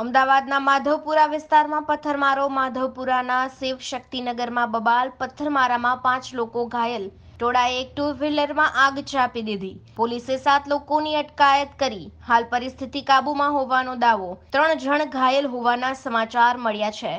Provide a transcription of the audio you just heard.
અમદાવાદના માધવપુરા વિસ્તારમાં પથ્થરમારો માધવપુરાના શિવ શક્તિનગરમાં બબાલ પથ્થરમારામાં પાંચ લોકો ઘાયલ ટોળાએ એક ટુ વ્હીલરમાં આગ ચાપી દીધી પોલીસે સાત લોકોની અટકાયત કરી હાલ પરિસ્થિતિ કાબૂમાં હોવાનો દાવો ત્રણ જણ ઘાયલ હોવાના સમાચાર મળ્યા છે